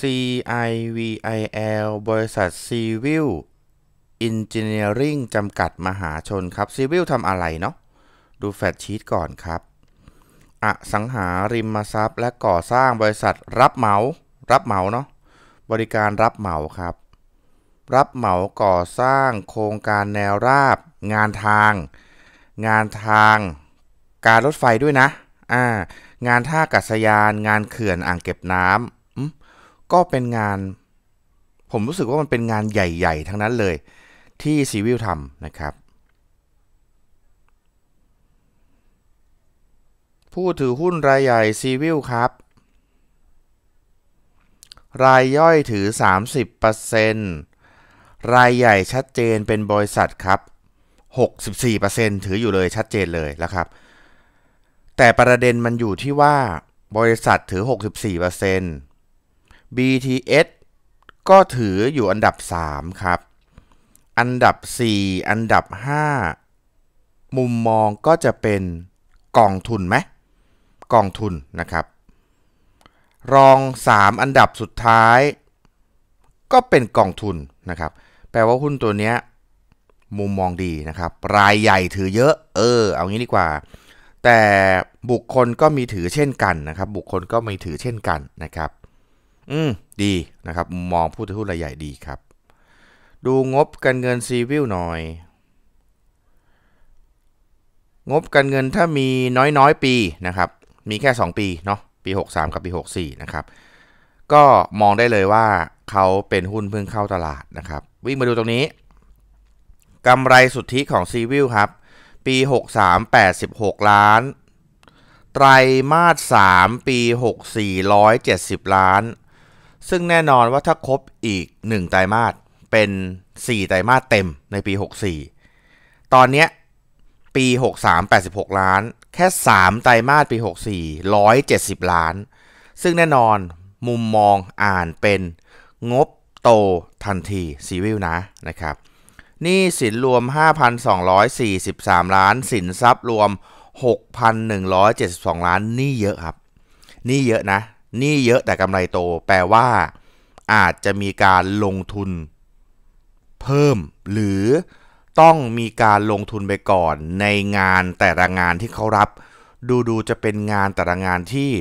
CIVIL บริษัท Civil Engineering จำกัด มหาชนครับ Civil ทำอะไรเนาะ ดูแฟดชีตก่อนครับอสังหาริมทรัพย์และก่อสร้างบริษัทรับเหมา รับเหมาเนาะ บริการรับเหมาครับ รับเหมาก่อสร้างโครงการแนวราบ งานทาง งานทาง การรถไฟด้วยนะ อ่า งานท่ากัศยาน งานเขื่อนอ่างเก็บน้ำก็เป็นงาน ผมรู้สึกว่ามันเป็นงานใหญ่ๆทั้งนั้นเลยที่ซีวิลทำนะครับ ผู้ถือหุ้นรายใหญ่ซีวิลครับ รายย่อยถือ 30%รายใหญ่ชัดเจนเป็นบริษัทครับ 64%ถืออยู่เลยชัดเจนเลยนะครับ แต่ประเด็นมันอยู่ที่ว่าบริษัทถือ 64% BTS ก็ถืออยู่อันดับ 3 ครับ อันดับ 4 อันดับ 5 มุมมองก็จะเป็นกองทุนไหมกองทุนนะครับ รอง 3 อันดับสุดท้าย ก็เป็นกองทุนนะครับ แปลว่าหุ้นตัวเนี้ยมุมมองดีนะครับรายใหญ่ถือเยอะเออเอางี้ดีกว่า แต่บุคคลก็มีถือเช่นกันนะครับ บุคคลก็มีถือเช่นกันนะครับอืม ดีนะครับ มองผู้ถือหุ้นรายใหญ่ดีครับ ดูงบการเงินซีวิลหน่อย งบการเงินถ้ามีน้อยน้อยปีนะครับ มีแค่ 2 ปี เนาะปี 63 กับปี 64 นะครับ ก็มองได้เลยว่าเขาเป็นหุ้นเพิ่งเข้าตลาดนะครับ วิ่งมาดูตรงนี้กำไรสุทธิของซีวิลครับ ปี 63 86 ล้าน ไตรมาส3ปี 64 170 ล้านซึ่งแน่นอนว่าถ้าครบอีก 1 ไตรมาสเป็น 4 ไตรมาสเต็มในปี 64 ตอนเนี้ยปี 63 86 ล้าน แค่ 3 ไตรมาสปี 64 170 ล้าน ซึ่งแน่นอนมุมมองอ่านเป็นงบโตทันทีซีวิลนะนะครับ นี่สินรวม 5,243 ล้านสินทรัพย์รวม 6,172 ล้านนี่เยอะครับ นี่เยอะนะหนี้เยอะแต่กำไรโตแปลว่าอาจจะมีการลงทุน เพิ่ม หรือต้องมีการลงทุนไปก่อนในงานแต่ละงานที่เขารับ ดูดูจะเป็นงานแต่ละงานที่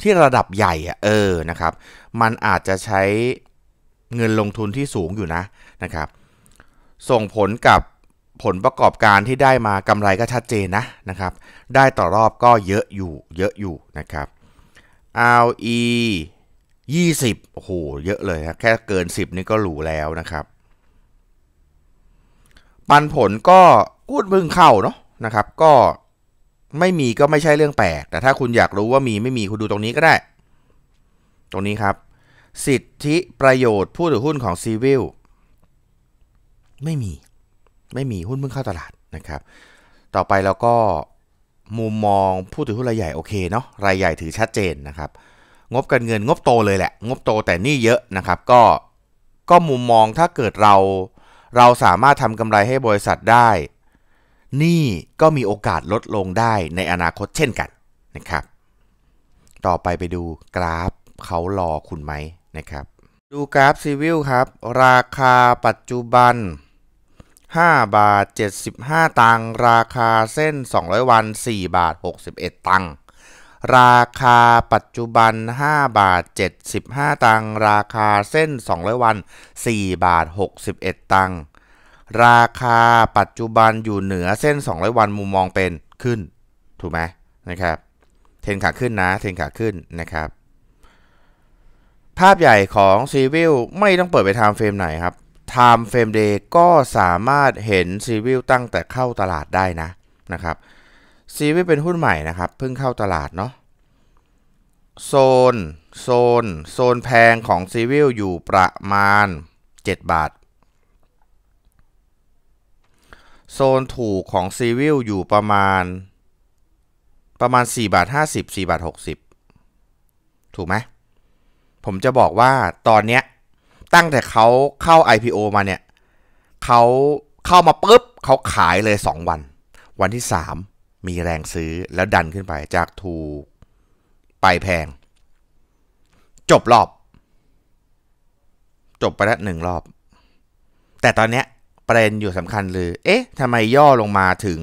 ที่ระดับใหญ่อะเออ นะครับ มันอาจจะใช้เงินลงทุนที่สูงอยู่นะนะครับ ส่งผลกับผลประกอบการที่ได้มากำไรก็ชัดเจนนะนะครับ ได้ต่อรอบก็เยอะอยู่ เยอะอยู่นะครับ RE 20 โอ้โห เยอะเลยนะแค่เกิน 10 นี่ก็หรูแล้วนะครับ ปันผลก็พูดมึงเข้าเนาะนะครับ ก็ไม่มีก็ไม่ใช่เรื่องแปลก แต่ถ้าคุณอยากรู้ว่ามีไม่มีคุณดูตรงนี้ก็ได้ ตรงนี้ครับ สิทธิประโยชน์ผู้ถือหุ้นของซีวิลไม่มีไม่มีหุ้นเพิ่งเข้าตลาดนะครับ ต่อไปเราก็มุมมองผู้ถือหุ้นรายใหญ่ โอเคเนาะรายใหญ่ถือชัดเจนนะครับ งบการเงินงบโตเลยแหละ งบโตแต่นี่เยอะนะครับก็ก็มุมมองถ้าเกิดเรา เราสามารถทำกำไรให้บริษัทได้ นี่ก็มีโอกาสลดลงได้ในอนาคตเช่นกันนะครับ ต่อไปไปดูกราฟเขารอคุณไหมนะครับ ดูกราฟซีวิลครับ ราคาปัจจุบัน5บาท75 ตังราคาเส้น 200 วัน4บาท61 ตังราคาปัจจุบัน5บาท75ตังราคาเส้น200วัน4บาท61 ตังราคาปัจจุบันอยู่เหนือเส้น 200 วัน มุมมองเป็นขึ้นถูกไหมนะครับเทรนขาขึ้นนะเทรนขาขึ้นนะครับ ภาพใหญ่ของซีวิลไม่ต้องเปิดไปทำเฟรมไหนครับ Time Frame Day ก็สามารถเห็นซีวิลตั้งแต่เข้าตลาดได้นะนะครับซีวิลเป็นหุ้นใหม่นะครับเพิ่งเข้าตลาดเนาะโซน โซน โซนแพงของซีวิลอยู่ประมาณ 7 บาท โซนถูกของซีวิลอยู่ประมาณ ประมาณ 4 บาท 50 4บาท 60 ถูกไหมผมจะบอกว่าตอนเนี้ยตั้งแต่เขาเข้า IPO มาเนี่ยเขาเข้ามาปุ๊บเขาขายเลย 2 วัน วันที่ 3 มีแรงซื้อแล้วดันขึ้นไปจากถูก ไปแพง จบรอบ จบไปแล้วหนึ่งรอบ แต่ตอนเนี้ยประเด็นอยู่สำคัญเลยเอ๊ะทำไมย่อลงมาถึง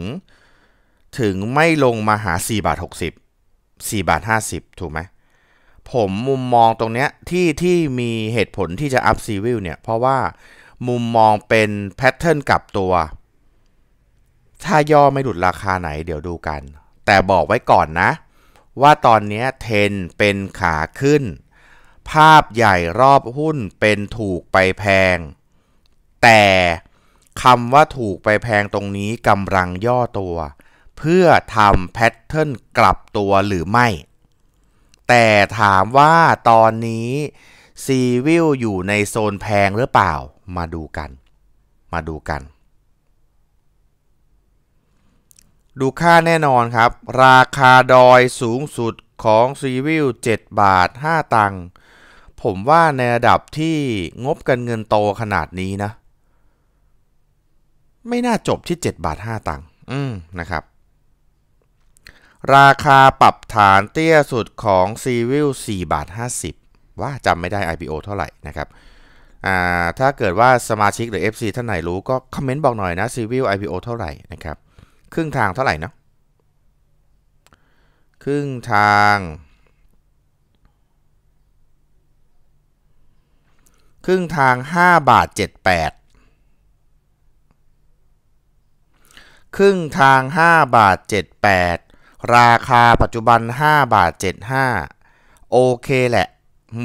ถึงไม่ลงมาหา 4 บาท 60 4บาท 50 ถูกไหมผมมุมมองตรงเนี้ยที่ที่มีเหตุผลที่จะอัพซีวิลเนี่ย เพราะว่ามุมมองเป็นแพทเทิร์นกลับตัว ถ้าย่อไม่หลุดราคาไหนเดี๋ยวดูกัน แต่บอกไว้ก่อนนะ ว่าตอนนี้เทนเป็นขาขึ้น ภาพใหญ่รอบหุ้นเป็นถูกไปแพง แต่คำว่าถูกไปแพงตรงนี้กำลังย่อตัว เพื่อทำแพทเทิร์นกลับตัวหรือไม่แต่ถามว่าตอนนี้ซีวิลอยู่ในโซนแพงหรือเปล่ามาดูกัน มาดูกัน ดูค่าแน่นอนครับ ราคาดอยสูงสุดของซีวิล 7 บาท 5 ตังค์ผมว่าในระดับที่งบกันเงินโตขนาดนี้นะ ไม่น่าจบที่ 7 บาท 5 ตังค์อืมนะครับราคาปรับฐานเตี้ยสุดของซีวิล4บาท 50 ว่าจำไม่ได้ IPO เท่าไหร่นะครับ ถ้าเกิดว่าสมาชิกหรือ FC ท่านไหนรู้ ก็คอมเมนต์บอกหน่อยนะซีวิล IPO เท่าไหร่นะครับ ครึ่งทางเท่าไหร่นะครึ่งทาง ครึ่งทาง 5 บาท 78 ครึ่งทาง 5 บาท 78ราคาปัจจุบัน5บาท75 โอเคแหละ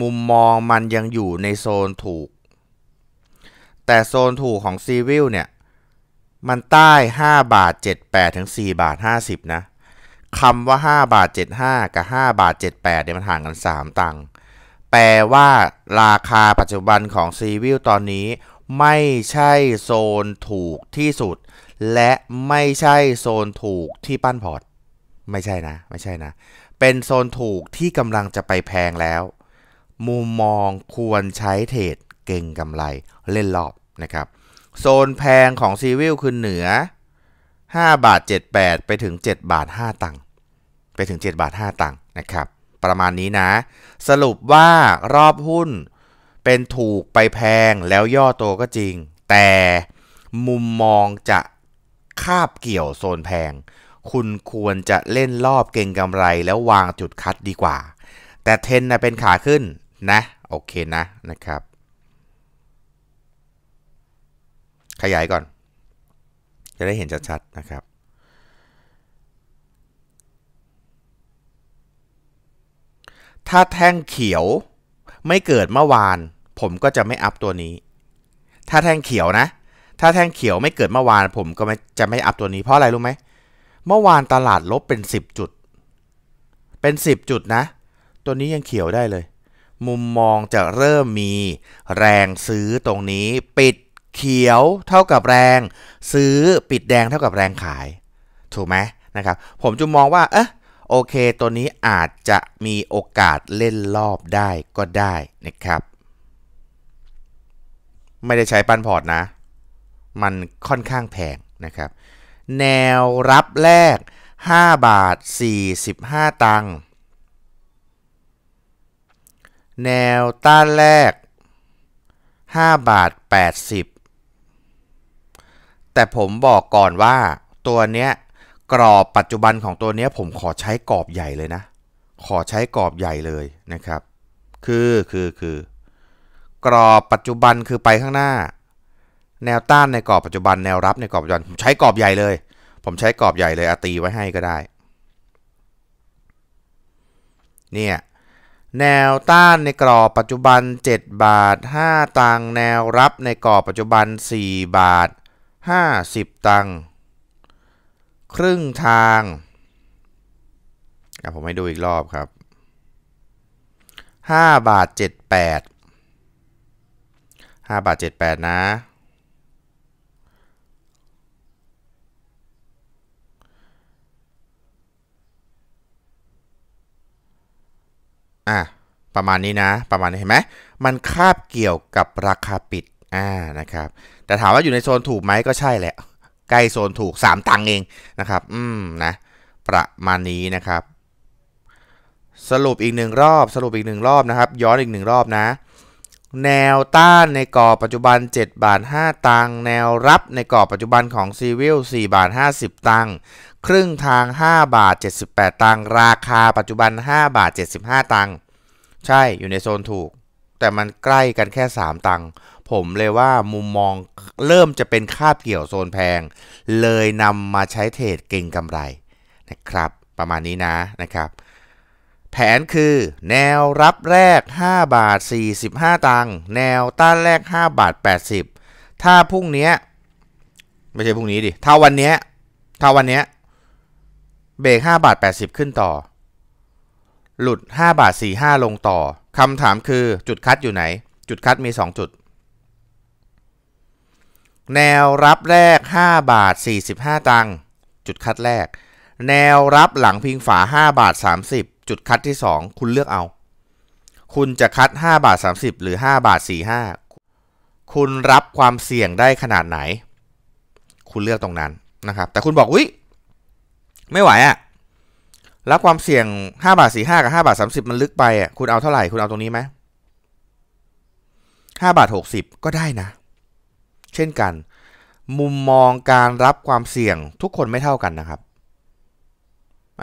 มุมมองมันยังอยู่ในโซนถูก แต่โซนถูกของซีวิลเนี่ย มันใต้5บาท78 ถึง4บาท50 นะคำว่า5บาท75 กับ5บาท78เนี่ยมันห่างกัน 3 ตังค์แปลว่าราคาปัจจุบันของซีวิลตอนนี้ ไม่ใช่โซนถูกที่สุด และไม่ใช่โซนถูกที่ปั้นพอร์ตไม่ใช่นะไม่ใช่นะ เป็นโซนถูกที่กำลังจะไปแพงแล้ว มุมมองควรใช้เทรดเก่งกำไรเล่นรอบนะครับ โซนแพงของซีวิลคือเหนือ5บาท78 ไปถึง7บาท5ตังค์ไปถึง7บาท5ตังค์นะครับประมาณนี้นะ สรุปว่ารอบหุ้นเป็นถูกไปแพงแล้วย่อตัวก็จริง แต่มุมมองจะคาบเกี่ยวโซนแพงคุณควรจะเล่นรอบเก่งกำไรแล้ววางจุดคัดดีกว่า แต่เทนนะเป็นขาขึ้นนะโอเคนะนะครับ ขยายก่อน จะได้เห็นชัดๆนะครับ ถ้าแท่งเขียวไม่เกิดเมื่อวาน ผมก็จะไม่อัพตัวนี้ ถ้าแท่งเขียวนะถ้าแท่งเขียวไม่เกิดเมื่อวานผมก็จะไม่อัพตัวนี้เพราะอะไรรู้ไหมเมื่อวานตลาดลบเป็น 10 จุด เป็น 10 จุดนะ ตัวนี้ยังเขียวได้เลย มุมมองจะเริ่มมีแรงซื้อตรงนี้ ปิดเขียวเท่ากับแรง ซื้อปิดแดงเท่ากับแรงขาย ถูกไหมนะครับ ผมจึงมองว่า เอะโอเค ตัวนี้อาจจะมีโอกาสเล่นรอบได้ก็ได้นะครับ ไม่ได้ใช้ปันพอร์ตนะ มันค่อนข้างแพงนะครับแนวรับแรก 5 บาท 45 ตังค์แนวต้านแรก 5 บาท 80 แต่ผมบอกก่อนว่าตัวเนี้ยกรอบปัจจุบันของตัวเนี้ยผมขอใช้กรอบใหญ่เลยนะขอใช้กรอบใหญ่เลยนะครับ คือคือคือกรอบปัจจุบันคือไปข้างหน้าแนวต้านในกรอบปัจจุบันแนวรับในกรอบปัจจุบันผมใช้กรอบใหญ่เลย ผมใช้กรอบใหญ่เลยอาตีไว้ให้ก็ได้เนี่ยแนวต้านในกรอบปัจจุบัน 7 บาท 5ตังแนวรับในกรอบปัจจุบัน 4 บาท 50 ตังครึ่งทางผมให้ดูอีกรอบครับ 5 บาท 78 5 บาท 78 นะอ่ะประมาณนี้นะประมาณนี้เห็นไหมมันคาบเกี่ยวกับราคาปิดอ่านะครับแต่ถามว่าอยู่ในโซนถูกไหมก็ใช่แหละใกล้โซนถูก 3 ตังเองนะครับอืมนะประมาณนี้นะครับ สรุปอีกหนึ่งรอบ สรุปอีกหนึ่งรอบนะครับย้อนอีกหนึ่งรอบนะ แนวต้านในกรอบปัจจุบัน 7 บาท5ตังแนวรับในกรอบปัจจุบันของซีวิล4บาท50 ตังครึ่งทาง 5 บาท 78 ตังค์ราคาปัจจุบัน 5 บาท 75 ตังค์ใช่อยู่ในโซนถูก แต่มันใกล้กันแค่ 3 ตังค์ผมเลยว่ามุมมองเริ่มจะเป็นคาบเกี่ยวโซนแพง เลยนำมาใช้เทรดเก่งกำไรนะครับ ประมาณนี้นะนะครับ แผนคือแนวรับแรก 5 บาท 45 ตังค์แนวต้านแรก 5 บาท 80 ถ้าพรุ่งนี้ไม่ใช่พรุ่งนี้ดิถ้าวันนี้ถ้าวันนี้เบรก5บาท80 ขึ้นต่อ หลุด5บาท45 ลงต่อ คำถามคือ จุดคัดอยู่ไหน จุดคัดมี 2 จุด แนวรับแรก5บาท45 ตัง จุดคัดแรก แนวรับหลังพิงฝา5บาท30 จุดคัดที่ 2 คุณเลือกเอา คุณจะคัด5บาท30 หรือ5บาท45 คุณรับความเสี่ยงได้ขนาดไหน คุณเลือกตรงนั้นนะครับ แต่คุณบอกวิไม่ไหวอะ่ะ รับความเสี่ยงห้าบาทสี่ห้ากับห้าบาทสามสิบมันลึกไปอ่ะ คุณเอาเท่าไหร่ คุณเอาตรงนี้ไหมห้าบาทหกสิบก็ได้นะ เช่นกัน มุมมองการรับความเสี่ยงทุกคนไม่เท่ากันนะครับ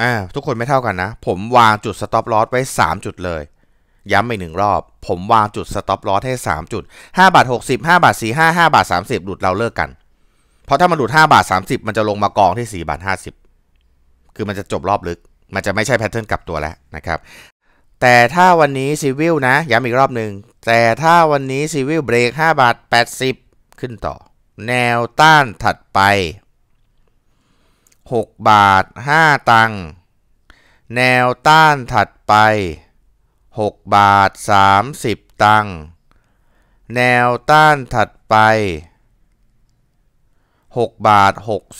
อ่า ทุกคนไม่เท่ากันนะ ผมวางจุดสต็อปลอสไว้3จุดเลย ย้ำอีกหนึ่งรอบ ผมวางจุดสต็อปลอสให้3จุด5บาท60 5บาท45 5บาท30หลุดเราเลิกกันเพราะถ้ามันหลุด5บาท30มันจะลงมากองที่4บาท50คือมันจะจบรอบลึก มันจะไม่ใช่แพทเทิร์นกลับตัวแล้วนะครับ แต่ถ้าวันนี้ซีวิลนะ ย้ำอีกรอบหนึ่ง แต่ถ้าวันนี้ซีวิลเบรก5บาท 80 ขึ้นต่อ แนวต้านถัดไป 6 บาท 5 ตังค์แนวต้านถัดไป 6 บาท 30 ตังค์แนวต้านถัดไป6บาท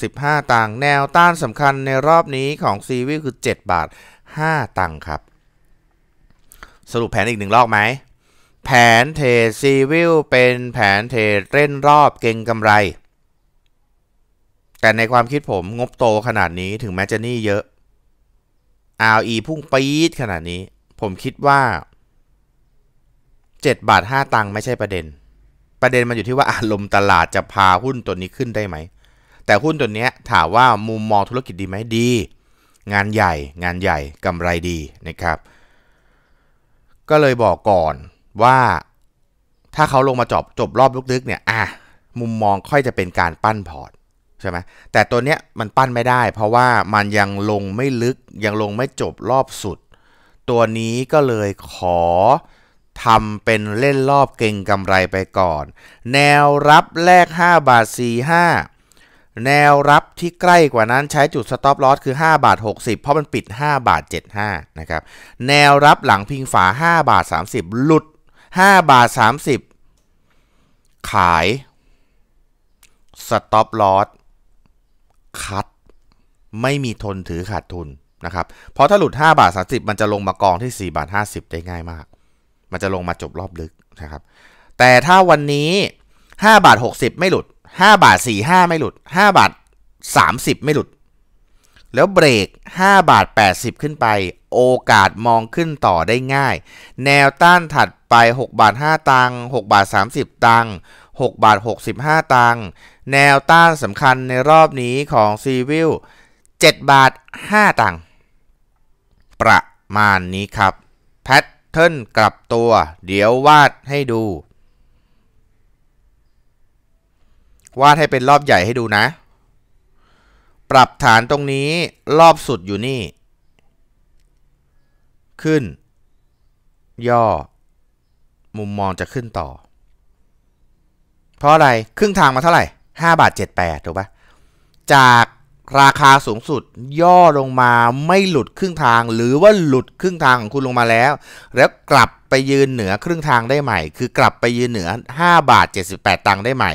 65ตังค์แนวต้านสำคัญในรอบนี้ของซีวิคือ 7 บาท 5ตังค์ครับ สรุปแผนอีกหนึ่งรอบไหม แผนเทรดซีวิลเป็นแผนเทรดเล่นรอบเก่งกำไร แต่ในความคิดผมงบโตขนาดนี้ถึงแม้จะนี่เยอะ RE พุ่งปี๊ดขนาดนี้ ผมคิดว่า 7 บาท5ตังค์ไม่ใช่ประเด็นประเด็นมันอยู่ที่ว่าอารมณ์ตลาดจะพาหุ้นตัวนี้ขึ้นได้ไหม แต่หุ้นตัวนี้ถามว่ามุมมองธุรกิจดีไหมดี งานใหญ่ งานใหญ่กำไรดีนะครับ ก็เลยบอกก่อนว่า ถ้าเขาลงมาจบจบรอบลึกๆเนี่ย อ่ะ มุมมองค่อยจะเป็นการปั้นพอร์ตใช่ไหมแต่ตัวเนี้ยมันปั้นไม่ได้ เพราะว่ามันยังลงไม่ลึก ยังลงไม่จบรอบสุด ตัวนี้ก็เลยขอทำเป็นเล่นรอบเก่งกำไรไปก่อน แนวรับแรก 5 บาท45 แนวรับที่ใกล้กว่านั้นใช้จุดสต็อปลอสคือ 5 บาท 60 เพราะมันปิด 5 บาท75นะครับ แนวรับหลังพิงฝา 5 บาท 30 หลุด 5 บาท 30 ขายสต็อปลอสคัดไม่มีทนถือขาดทุนนะครับเพราะถ้าหลุด 5 บาท30 มันจะลงมากองที่ 4 บาท 50 ได้ง่ายมากมันจะลงมาจบรอบลึกนะครับ แต่ถ้าวันนี้ 5 บาท 60 ไม่หลุด 5 บาท45 ไม่หลุด 5 บาท 30 ไม่หลุด แล้วเบรก 5 บาท 80 ขึ้นไป โอกาสมองขึ้นต่อได้ง่าย แนวต้านถัดไป 6 บาท 5 ตังค์6บาท 30 ตังค์6บาท 65 ตังค์แนวต้านสำคัญในรอบนี้ของซีวิล7บาท 5 ตังค์ประมาณนี้ครับแพทเทิลนกลับตัว เดี๋ยววาดให้ดู วาดให้เป็นรอบใหญ่ให้ดูนะ ปรับฐานตรงนี้รอบสุดอยู่นี่ ขึ้น ย่อ มุมมองจะขึ้นต่อ เพราะอะไร ครึ่งทางมาเท่าไหร่5บาท78ถูกปะจากราคาสูงสุดย่อลงมาไม่หลุดครึ่งทาง หรือว่าหลุดครึ่งทางของคุณลงมาแล้ว แล้วกลับไปยืนเหนือครึ่งทางได้ใหม่ คือกลับไปยืนเหนือ 5 บาท 78ตังค์ได้ใหม่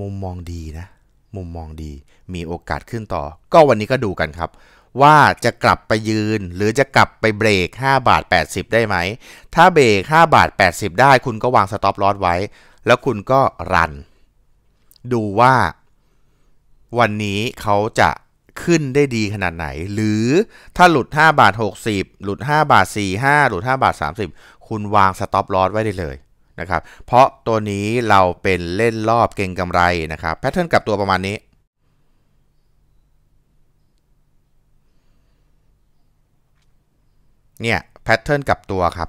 มุมมองดีนะ มุมมองดีมีโอกาสขึ้นต่อ ก็วันนี้ก็ดูกันครับ ว่าจะกลับไปยืนหรือจะกลับไปเบรก5บาท 80 ได้ไหมถ้าเบรก5บาท 80 ได้คุณก็วางสต็อปลอสไว้ แล้วคุณก็รัน ดูว่าวันนี้เขาจะขึ้นได้ดีขนาดไหน หรือถ้าหลุด5บาท60 หลุด5บาท45 หลุด5บาท30 คุณวางสต็อปลอสไว้ได้เลยนะครับเพราะตัวนี้เราเป็นเล่นรอบเก่งกำไรนะครับแพทเทิร์นกลับตัวประมาณนี้ เนี่ยแพทเทิร์นกลับตัวครับ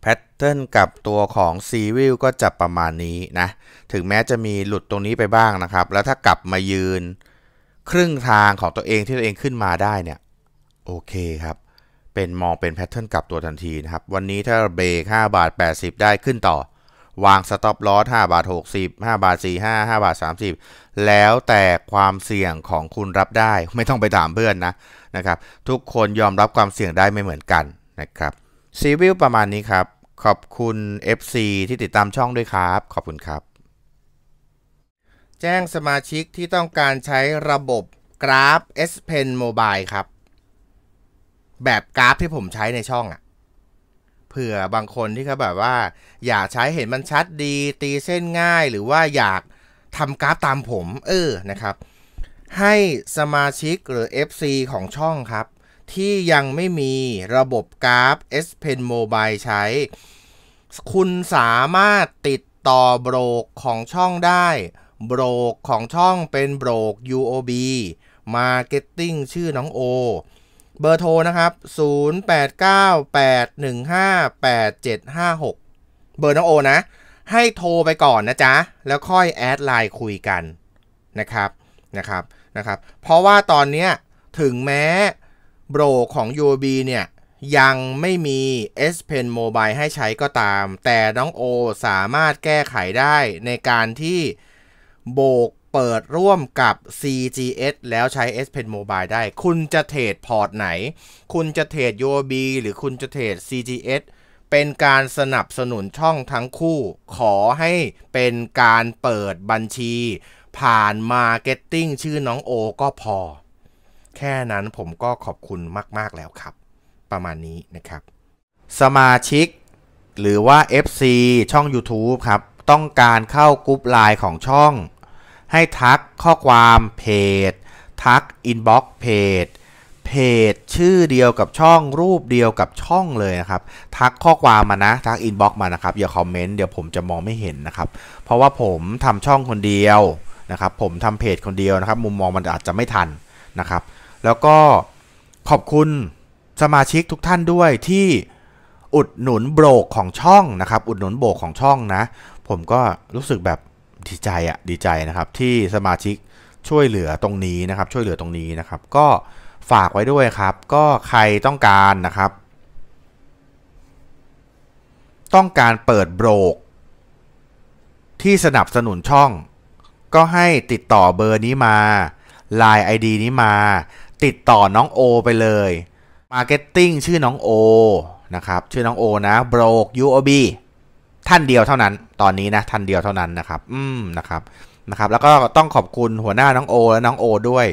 แพทเทิร์นกับตัวของซีวิลก็จะประมาณนี้นะ ถึงแม้จะมีหลุดตรงนี้ไปบ้างนะครับ แล้วถ้ากลับมายืนครึ่งทางของตัวเองที่ตัวเองขึ้นมาได้เนี่ย โอเคครับ เป็นมองเป็นแพทเทิร์นกลับตัวทันทีนะครับ วันนี้ถ้าเบรก5บาท 80 ได้ขึ้นต่อ วางสต็อปลอส5บาท60 5บาท45 5บาท 30 แล้วแต่ความเสี่ยงของคุณรับได้ไม่ต้องไปถามเพื่อนนะนะครับ ทุกคนยอมรับความเสี่ยงได้ไม่เหมือนกันนะครับซีวิวประมาณนี้ครับ ขอบคุณ FC ที่ติดตามช่องด้วยครับ ขอบคุณครับ แจ้งสมาชิกที่ต้องการใช้ระบบกราฟ S Pen Mobile ครับ แบบกราฟที่ผมใช้ในช่องอะ่ะเผื่อบางคนที่เขาแบบว่า อยากใช้เห็นมันชัดดีตีเส้นง่าย หรือว่าอยากทำกราฟตามผม เออ นะครับ ให้สมาชิกหรือ FC ของช่องครับที่ยังไม่มีระบบกราฟ S Pen Mobile ใช้ คุณสามารถติดต่อโบรกของช่องได้ โบรกของช่องเป็นโบรก UOB Marketing ชื่อน้องโอ เบอร์โทรนะครับ 0898158756 เบอร์น้องโอนะ ให้โทรไปก่อนนะจ๊ะ แล้วค่อยแอดไลน์คุยกันนะครับนะครับนะครับเพราะว่าตอนเนี้ยถึงแม้โบรของ UOB เนี่ยยังไม่มี S Pen Mobile ให้ใช้ก็ตาม แต่น้องโอสามารถแก้ไขได้ในการที่โบกเปิดร่วมกับ CGS แล้วใช้ S Pen Mobile ได้ คุณจะเทรดพอร์ตไหน คุณจะเทรด UOB หรือคุณจะเทรด CGS เป็นการสนับสนุนช่องทั้งคู่ ขอให้เป็นการเปิดบัญชี ผ่าน Marketing ชื่อน้องโอก็พอแค่นั้นผมก็ขอบคุณมาก ๆ แล้วครับ ประมาณนี้นะครับสมาชิก หรือว่า FC ช่อง YouTube ครับต้องการเข้ากรุ๊ปไลน์ของช่อง ให้ทักข้อความเพจทักอินบ็อกซ์เพจเพจชื่อเดียวกับช่องรูปเดียวกับช่องเลยนะครับ ทักข้อความมานะ ทักอินบ็อกซ์มานะครับอย่าคอมเมนต์เดี๋ยวผมจะมองไม่เห็นนะครับ เพราะว่าผมทำช่องคนเดียวนะครับ ผมทำเพจคนเดียวนะครับ มุมมองมันอาจจะไม่ทันนะครับแล้วก็ขอบคุณสมาชิกทุกท่านด้วยที่อุดหนุนโบกของช่องนะครับ อุดหนุนโบกของช่องนะ ผมก็รู้สึกแบบดีใจอะดีใจนะครับ ที่สมาชิกช่วยเหลือตรงนี้นะครับ ช่วยเหลือตรงนี้นะครับ ก็ฝากไว้ด้วยครับ ก็ใครต้องการนะครับ ต้องการเปิดโบรกที่สนับสนุนช่อง ก็ให้ติดต่อเบอร์นี้มา Line ID นี้มาติดต่อน้องโอไปเลย Marketing ชื่อน้องโอ นะครับ ชื่อน้องโอ นะกยู k UOB ท่านเดียวเท่านั้น ตอนนี้นะ ท่านเดียวเท่านั้นนะครับ อืมนะครับ นะครับ แล้วก็ต้องขอบคุณหัวหน้าน้องโอและน้องโอด้วย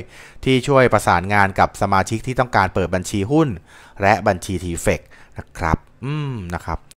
ที่ช่วยประสานงานกับสมาชิกที่ต้องการเปิดบัญชีหุ้นและบัญชีทีเฟกนะครับ อืมนะครับ